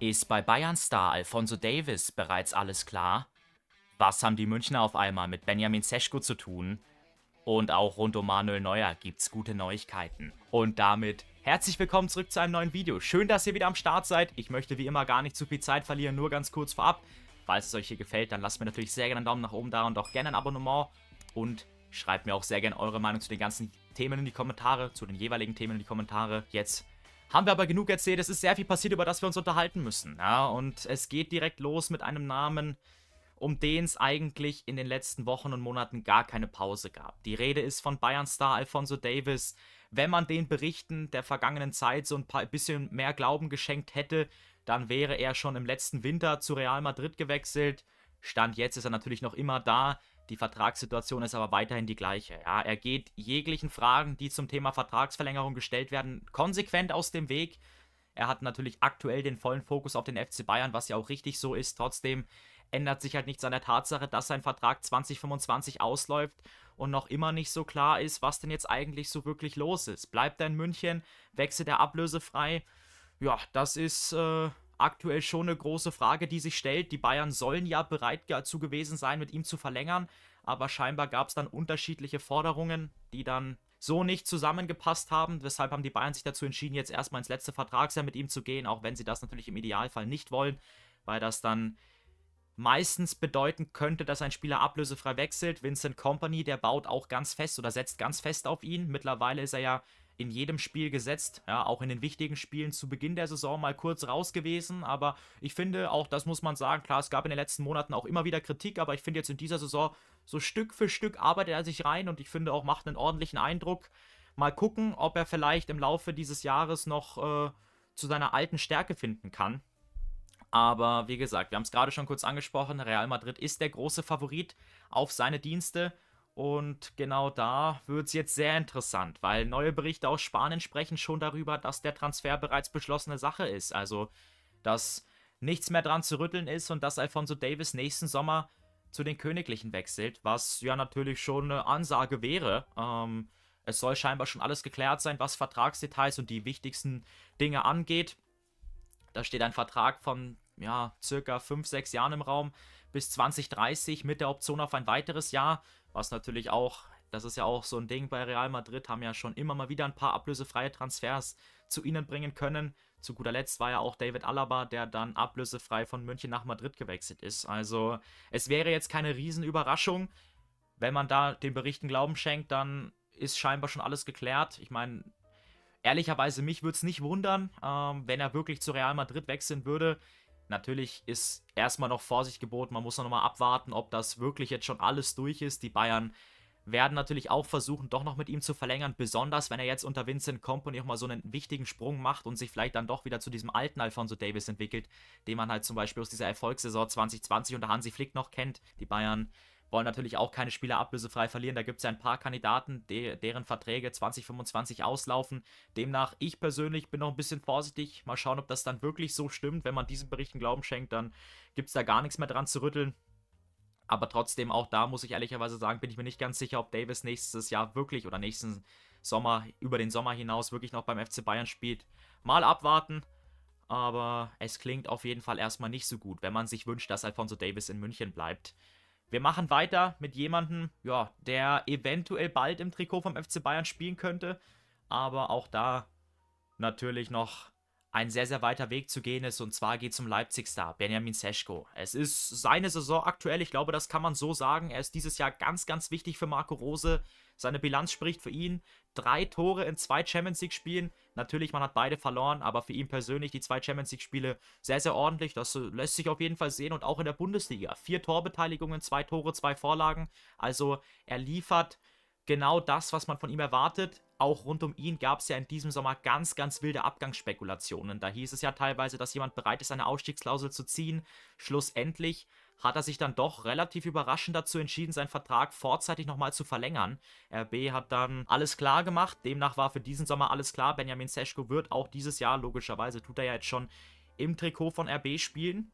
Ist bei Bayern-Star Alfonso Davis bereits alles klar? Was haben die Münchner auf einmal mit Benjamin Seschko zu tun? Und auch rund um Manuel Neuer gibt's gute Neuigkeiten. Und damit herzlich willkommen zurück zu einem neuen Video. Schön, dass ihr wieder am Start seid. Ich möchte wie immer gar nicht zu viel Zeit verlieren, nur ganz kurz vorab. Falls es euch hier gefällt, dann lasst mir natürlich sehr gerne einen Daumen nach oben da und auch gerne ein Abonnement. Und schreibt mir auch sehr gerne eure Meinung zu den ganzen Themen in die Kommentare, zu den jeweiligen Themen in die Kommentare. Jetzt haben wir aber genug erzählt, es ist sehr viel passiert, über das wir uns unterhalten müssen. Ja, und es geht direkt los mit einem Namen, um den es eigentlich in den letzten Wochen und Monaten gar keine Pause gab. Die Rede ist von Bayern-Star Alfonso Davis. Wenn man den Berichten der vergangenen Zeit so ein paar, bisschen mehr Glauben geschenkt hätte, dann wäre er schon im letzten Winter zu Real Madrid gewechselt. Stand jetzt ist er natürlich noch immer da, die Vertragssituation ist aber weiterhin die gleiche. Ja, er geht jeglichen Fragen, die zum Thema Vertragsverlängerung gestellt werden, konsequent aus dem Weg. Er hat natürlich aktuell den vollen Fokus auf den FC Bayern, was ja auch richtig so ist. Trotzdem ändert sich halt nichts an der Tatsache, dass sein Vertrag 2025 ausläuft und noch immer nicht so klar ist, was denn jetzt eigentlich so wirklich los ist. Bleibt er in München? Wechselt er ablösefrei? Ja, das ist äh, aktuell schon eine große Frage, die sich stellt. Die Bayern sollen ja bereit dazu gewesen sein, mit ihm zu verlängern, aber scheinbar gab es dann unterschiedliche Forderungen, die dann so nicht zusammengepasst haben. Weshalb haben die Bayern sich dazu entschieden, jetzt erstmal ins letzte Vertragsjahr mit ihm zu gehen, auch wenn sie das natürlich im Idealfall nicht wollen, weil das dann meistens bedeuten könnte, dass ein Spieler ablösefrei wechselt. Vincent Company, der baut auch ganz fest oder setzt ganz fest auf ihn. Mittlerweile ist er ja in jedem Spiel gesetzt, ja, auch in den wichtigen Spielen zu Beginn der Saison mal kurz raus gewesen, aber ich finde, auch das muss man sagen, klar, es gab in den letzten Monaten auch immer wieder Kritik, aber ich finde jetzt in dieser Saison so Stück für Stück arbeitet er sich rein und ich finde auch macht einen ordentlichen Eindruck. Mal gucken, ob er vielleicht im Laufe dieses Jahres noch äh, zu seiner alten Stärke finden kann. Aber wie gesagt, wir haben es gerade schon kurz angesprochen, Real Madrid ist der große Favorit auf seine Dienste. Und genau da wird es jetzt sehr interessant, weil neue Berichte aus Spanien sprechen schon darüber, dass der Transfer bereits beschlossene Sache ist. Also, dass nichts mehr dran zu rütteln ist und dass Alfonso Davis nächsten Sommer zu den Königlichen wechselt, was ja natürlich schon eine Ansage wäre. Ähm, es soll scheinbar schon alles geklärt sein, was Vertragsdetails und die wichtigsten Dinge angeht. Da steht ein Vertrag von ja, circa 5, 6 Jahren im Raum bis 2030 mit der Option auf ein weiteres Jahr. Was natürlich auch, das ist ja auch so ein Ding bei Real Madrid, haben ja schon immer mal wieder ein paar ablösefreie Transfers zu ihnen bringen können. Zu guter Letzt war ja auch David Alaba, der dann ablösefrei von München nach Madrid gewechselt ist. Also es wäre jetzt keine Riesenüberraschung. Wenn man da den Berichten Glauben schenkt, dann ist scheinbar schon alles geklärt. Ich meine, ehrlicherweise mich würde es nicht wundern, ähm, wenn er wirklich zu Real Madrid wechseln würde. Natürlich ist erstmal noch Vorsicht geboten, man muss noch mal abwarten, ob das wirklich jetzt schon alles durch ist. Die Bayern werden natürlich auch versuchen, doch noch mit ihm zu verlängern, besonders wenn er jetzt unter Vincent Company auch mal so einen wichtigen Sprung macht und sich vielleicht dann doch wieder zu diesem alten Alfonso Davis entwickelt, den man halt zum Beispiel aus dieser Erfolgssaison 2020 unter Hansi Flick noch kennt. Die Bayern wollen natürlich auch keine Spieler ablösefrei verlieren. Da gibt es ja ein paar Kandidaten, de deren Verträge 2025 auslaufen. Demnach, ich persönlich bin noch ein bisschen vorsichtig. Mal schauen, ob das dann wirklich so stimmt. Wenn man diesen Berichten Glauben schenkt, dann gibt es da gar nichts mehr dran zu rütteln. Aber trotzdem, auch da muss ich ehrlicherweise sagen, bin ich mir nicht ganz sicher, ob Davis nächstes Jahr wirklich oder nächsten Sommer, über den Sommer hinaus wirklich noch beim FC Bayern spielt. Mal abwarten aber es klingt auf jeden Fall erstmal nicht so gut, wenn man sich wünscht, dass Alfonso Davis in München bleibt. Wir machen weiter mit jemandem, ja, der eventuell bald im Trikot vom FC Bayern spielen könnte. Aber auch da natürlich noch ein sehr, sehr weiter Weg zu gehen ist. Und zwar geht es um Leipzig-Star Benjamin Seschko. Es ist seine Saison aktuell, ich glaube, das kann man so sagen. Er ist dieses Jahr ganz, ganz wichtig für Marco Rose. Seine Bilanz spricht für ihn. Drei Tore in zwei Champions League-Spielen. Natürlich, man hat beide verloren, aber für ihn persönlich die zwei Champions League-Spiele sehr, sehr ordentlich. Das lässt sich auf jeden Fall sehen und auch in der Bundesliga. Vier Torbeteiligungen, zwei Tore, zwei Vorlagen. Also er liefert genau das, was man von ihm erwartet auch rund um ihn gab es ja in diesem Sommer ganz, ganz wilde Abgangsspekulationen. Da hieß es ja teilweise, dass jemand bereit ist, eine Ausstiegsklausel zu ziehen. Schlussendlich hat er sich dann doch relativ überraschend dazu entschieden, seinen Vertrag vorzeitig nochmal zu verlängern. RB hat dann alles klar gemacht. Demnach war für diesen Sommer alles klar. Benjamin Seschko wird auch dieses Jahr, logischerweise tut er ja jetzt schon, im Trikot von RB spielen.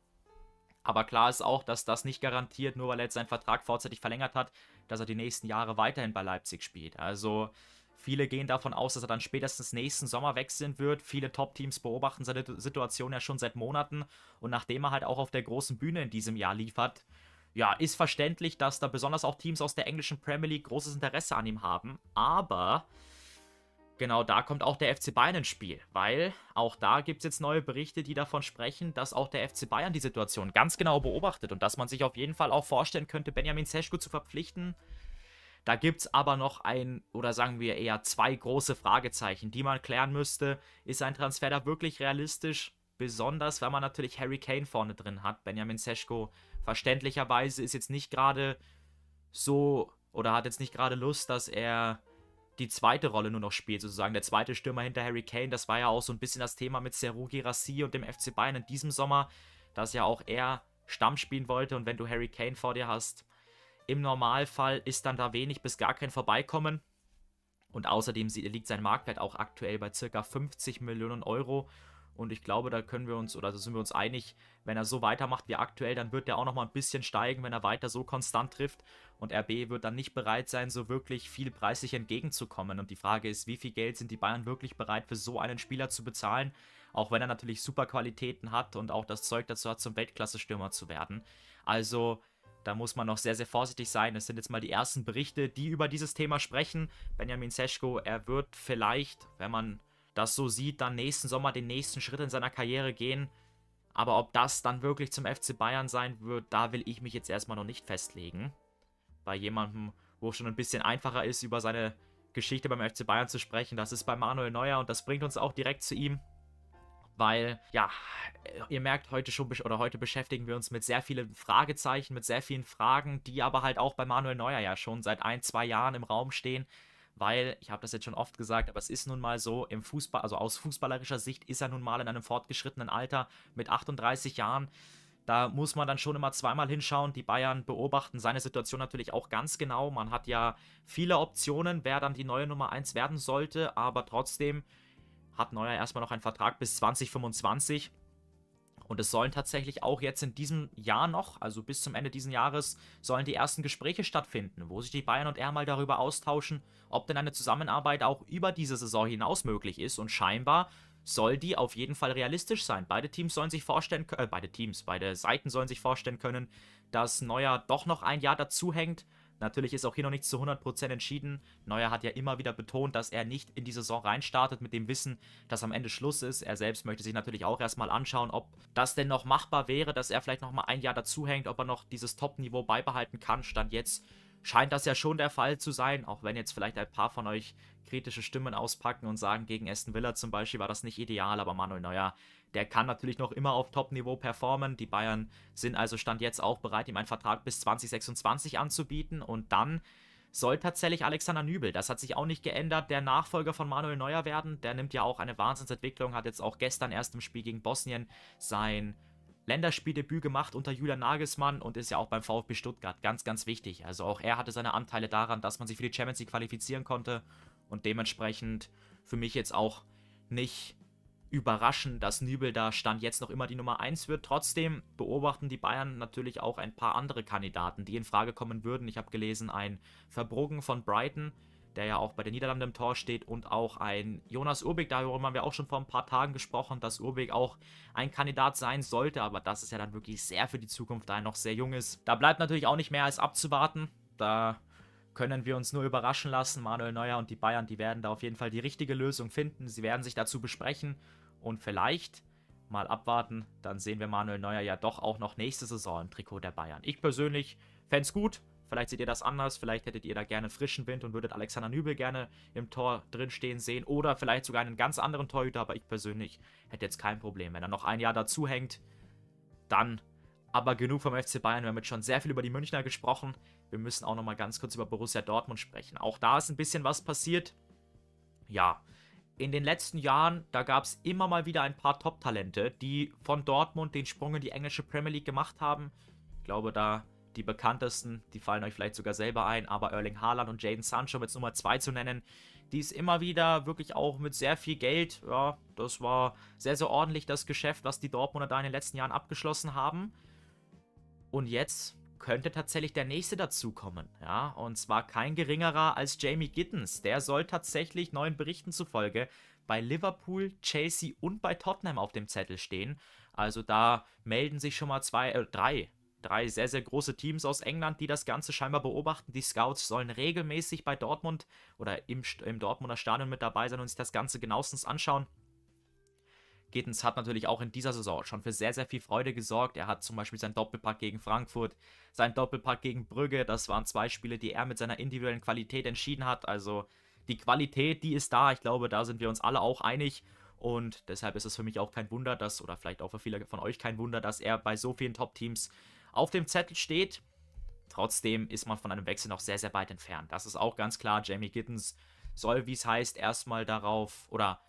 Aber klar ist auch, dass das nicht garantiert, nur weil er jetzt seinen Vertrag vorzeitig verlängert hat, dass er die nächsten Jahre weiterhin bei Leipzig spielt. Also Viele gehen davon aus, dass er dann spätestens nächsten Sommer wechseln wird. Viele Top-Teams beobachten seine Situation ja schon seit Monaten. Und nachdem er halt auch auf der großen Bühne in diesem Jahr liefert, ja, ist verständlich, dass da besonders auch Teams aus der englischen Premier League großes Interesse an ihm haben. Aber genau da kommt auch der FC Bayern ins Spiel, weil auch da gibt es jetzt neue Berichte, die davon sprechen, dass auch der FC Bayern die Situation ganz genau beobachtet und dass man sich auf jeden Fall auch vorstellen könnte, Benjamin Seschko zu verpflichten, da gibt es aber noch ein, oder sagen wir eher zwei große Fragezeichen, die man klären müsste. Ist ein Transfer da wirklich realistisch? Besonders, weil man natürlich Harry Kane vorne drin hat. Benjamin Seschko verständlicherweise ist jetzt nicht gerade so oder hat jetzt nicht gerade Lust, dass er die zweite Rolle nur noch spielt, sozusagen der zweite Stürmer hinter Harry Kane. Das war ja auch so ein bisschen das Thema mit Seru Girassi und dem FC Bayern in diesem Sommer, dass ja auch er Stamm spielen wollte. Und wenn du Harry Kane vor dir hast, im Normalfall ist dann da wenig bis gar kein Vorbeikommen. Und außerdem liegt sein Marktwert auch aktuell bei circa 50 Millionen Euro. Und ich glaube, da können wir uns, oder da sind wir uns einig, wenn er so weitermacht wie aktuell, dann wird er auch nochmal ein bisschen steigen, wenn er weiter so konstant trifft. Und RB wird dann nicht bereit sein, so wirklich viel preislich entgegenzukommen. Und die Frage ist, wie viel Geld sind die Bayern wirklich bereit, für so einen Spieler zu bezahlen? Auch wenn er natürlich super Qualitäten hat und auch das Zeug dazu hat, zum Weltklasse-Stürmer zu werden. Also, da muss man noch sehr, sehr vorsichtig sein. Es sind jetzt mal die ersten Berichte, die über dieses Thema sprechen. Benjamin Seschko, er wird vielleicht, wenn man das so sieht, dann nächsten Sommer den nächsten Schritt in seiner Karriere gehen. Aber ob das dann wirklich zum FC Bayern sein wird, da will ich mich jetzt erstmal noch nicht festlegen. Bei jemandem, wo es schon ein bisschen einfacher ist, über seine Geschichte beim FC Bayern zu sprechen, das ist bei Manuel Neuer und das bringt uns auch direkt zu ihm weil ja, ihr merkt heute schon oder heute beschäftigen wir uns mit sehr vielen Fragezeichen, mit sehr vielen Fragen, die aber halt auch bei Manuel Neuer ja schon seit ein, zwei Jahren im Raum stehen, weil ich habe das jetzt schon oft gesagt, aber es ist nun mal so im Fußball, also aus fußballerischer Sicht ist er nun mal in einem fortgeschrittenen Alter mit 38 Jahren. Da muss man dann schon immer zweimal hinschauen. Die Bayern beobachten seine Situation natürlich auch ganz genau. Man hat ja viele Optionen, wer dann die neue Nummer 1 werden sollte, aber trotzdem hat Neuer erstmal noch einen Vertrag bis 2025. Und es sollen tatsächlich auch jetzt in diesem Jahr noch, also bis zum Ende dieses Jahres, sollen die ersten Gespräche stattfinden, wo sich die Bayern und er mal darüber austauschen, ob denn eine Zusammenarbeit auch über diese Saison hinaus möglich ist. Und scheinbar soll die auf jeden Fall realistisch sein. Beide Teams sollen sich vorstellen, äh, beide Teams, beide Seiten sollen sich vorstellen können, dass Neuer doch noch ein Jahr dazuhängt Natürlich ist auch hier noch nichts zu 100% entschieden. Neuer hat ja immer wieder betont, dass er nicht in die Saison reinstartet mit dem Wissen, dass am Ende Schluss ist. Er selbst möchte sich natürlich auch erstmal anschauen, ob das denn noch machbar wäre, dass er vielleicht nochmal ein Jahr dazuhängt, ob er noch dieses Top-Niveau beibehalten kann. Stand jetzt scheint das ja schon der Fall zu sein, auch wenn jetzt vielleicht ein paar von euch kritische Stimmen auspacken und sagen, gegen Aston Villa zum Beispiel war das nicht ideal, aber Manuel Neuer, der kann natürlich noch immer auf Top-Niveau performen. Die Bayern sind also Stand jetzt auch bereit, ihm einen Vertrag bis 2026 anzubieten und dann soll tatsächlich Alexander Nübel, das hat sich auch nicht geändert, der Nachfolger von Manuel Neuer werden. Der nimmt ja auch eine Wahnsinnsentwicklung, hat jetzt auch gestern erst im Spiel gegen Bosnien sein Länderspieldebüt gemacht unter Julian Nagelsmann und ist ja auch beim VfB Stuttgart ganz, ganz wichtig. Also auch er hatte seine Anteile daran, dass man sich für die Champions League qualifizieren konnte und dementsprechend für mich jetzt auch nicht überraschend, dass Nübel da Stand jetzt noch immer die Nummer 1 wird. Trotzdem beobachten die Bayern natürlich auch ein paar andere Kandidaten, die in Frage kommen würden. Ich habe gelesen, ein Verbruggen von Brighton, der ja auch bei den Niederlanden im Tor steht, und auch ein Jonas Urbeck. Darüber haben wir auch schon vor ein paar Tagen gesprochen, dass Urbeck auch ein Kandidat sein sollte, aber das ist ja dann wirklich sehr für die Zukunft, da er noch sehr jung ist. Da bleibt natürlich auch nicht mehr als abzuwarten. Da können wir uns nur überraschen lassen. Manuel Neuer und die Bayern, die werden da auf jeden Fall die richtige Lösung finden. Sie werden sich dazu besprechen und vielleicht mal abwarten. Dann sehen wir Manuel Neuer ja doch auch noch nächste Saison im Trikot der Bayern. Ich persönlich fände es gut, Vielleicht seht ihr das anders, vielleicht hättet ihr da gerne frischen Wind und würdet Alexander Nübel gerne im Tor drinstehen sehen oder vielleicht sogar einen ganz anderen Torhüter, aber ich persönlich hätte jetzt kein Problem. Wenn er noch ein Jahr dazu hängt, dann aber genug vom FC Bayern. Wir haben jetzt schon sehr viel über die Münchner gesprochen. Wir müssen auch nochmal ganz kurz über Borussia Dortmund sprechen. Auch da ist ein bisschen was passiert. Ja, in den letzten Jahren, da gab es immer mal wieder ein paar Top-Talente, die von Dortmund den Sprung in die englische Premier League gemacht haben. Ich glaube, da die bekanntesten, die fallen euch vielleicht sogar selber ein, aber Erling Haaland und Jaden Sancho mit Nummer 2 zu nennen, die ist immer wieder wirklich auch mit sehr viel Geld, ja, das war sehr, sehr ordentlich das Geschäft, was die Dortmunder da in den letzten Jahren abgeschlossen haben. Und jetzt könnte tatsächlich der nächste dazukommen, ja, und zwar kein geringerer als Jamie Gittens. Der soll tatsächlich neuen Berichten zufolge bei Liverpool, Chelsea und bei Tottenham auf dem Zettel stehen. Also da melden sich schon mal zwei, äh, drei drei sehr, sehr große Teams aus England, die das Ganze scheinbar beobachten. Die Scouts sollen regelmäßig bei Dortmund oder im, im Dortmunder Stadion mit dabei sein und sich das Ganze genauestens anschauen. Gittens hat natürlich auch in dieser Saison schon für sehr, sehr viel Freude gesorgt. Er hat zum Beispiel seinen Doppelpack gegen Frankfurt, seinen Doppelpack gegen Brügge. Das waren zwei Spiele, die er mit seiner individuellen Qualität entschieden hat. Also die Qualität, die ist da. Ich glaube, da sind wir uns alle auch einig. Und deshalb ist es für mich auch kein Wunder, dass, oder vielleicht auch für viele von euch kein Wunder, dass er bei so vielen Top-Teams auf dem Zettel steht. Trotzdem ist man von einem Wechsel noch sehr, sehr weit entfernt. Das ist auch ganz klar. Jamie Gittens soll, wie es heißt, erstmal darauf oder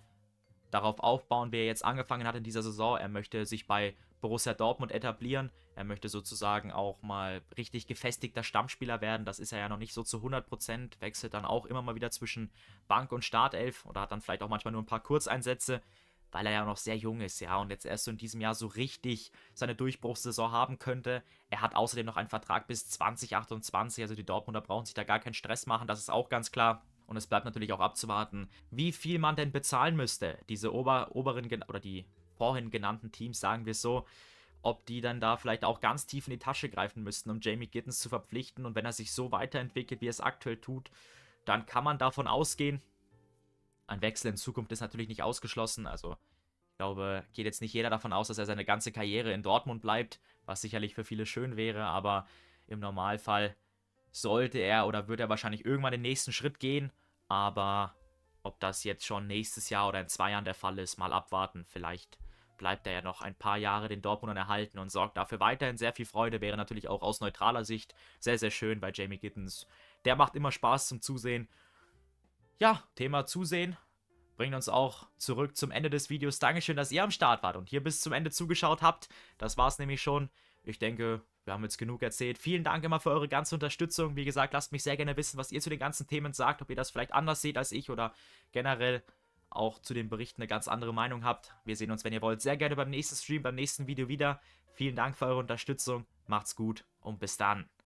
darauf aufbauen, wie er jetzt angefangen hat in dieser Saison. Er möchte sich bei Borussia Dortmund etablieren. Er möchte sozusagen auch mal richtig gefestigter Stammspieler werden. Das ist er ja noch nicht so zu 100%. Prozent. Wechselt dann auch immer mal wieder zwischen Bank und Startelf oder hat dann vielleicht auch manchmal nur ein paar Kurzeinsätze weil er ja noch sehr jung ist, ja, und jetzt erst so in diesem Jahr so richtig seine Durchbruchssaison haben könnte. Er hat außerdem noch einen Vertrag bis 2028, also die Dortmunder brauchen sich da gar keinen Stress machen, das ist auch ganz klar. Und es bleibt natürlich auch abzuwarten, wie viel man denn bezahlen müsste. Diese Ober oberen oder die vorhin genannten Teams, sagen wir so, ob die dann da vielleicht auch ganz tief in die Tasche greifen müssten, um Jamie Gittens zu verpflichten. Und wenn er sich so weiterentwickelt, wie er es aktuell tut, dann kann man davon ausgehen, ein Wechsel in Zukunft ist natürlich nicht ausgeschlossen. Also ich glaube, geht jetzt nicht jeder davon aus, dass er seine ganze Karriere in Dortmund bleibt, was sicherlich für viele schön wäre, aber im Normalfall sollte er oder wird er wahrscheinlich irgendwann den nächsten Schritt gehen. Aber ob das jetzt schon nächstes Jahr oder in zwei Jahren der Fall ist, mal abwarten. Vielleicht bleibt er ja noch ein paar Jahre den Dortmundern erhalten und sorgt dafür weiterhin sehr viel Freude. Wäre natürlich auch aus neutraler Sicht sehr, sehr schön bei Jamie Gittens. Der macht immer Spaß zum Zusehen ja, Thema Zusehen bringt uns auch zurück zum Ende des Videos. Dankeschön, dass ihr am Start wart und hier bis zum Ende zugeschaut habt. Das war es nämlich schon. Ich denke, wir haben jetzt genug erzählt. Vielen Dank immer für eure ganze Unterstützung. Wie gesagt, lasst mich sehr gerne wissen, was ihr zu den ganzen Themen sagt, ob ihr das vielleicht anders seht als ich oder generell auch zu den Berichten eine ganz andere Meinung habt. Wir sehen uns, wenn ihr wollt, sehr gerne beim nächsten Stream, beim nächsten Video wieder. Vielen Dank für eure Unterstützung. Macht's gut und bis dann.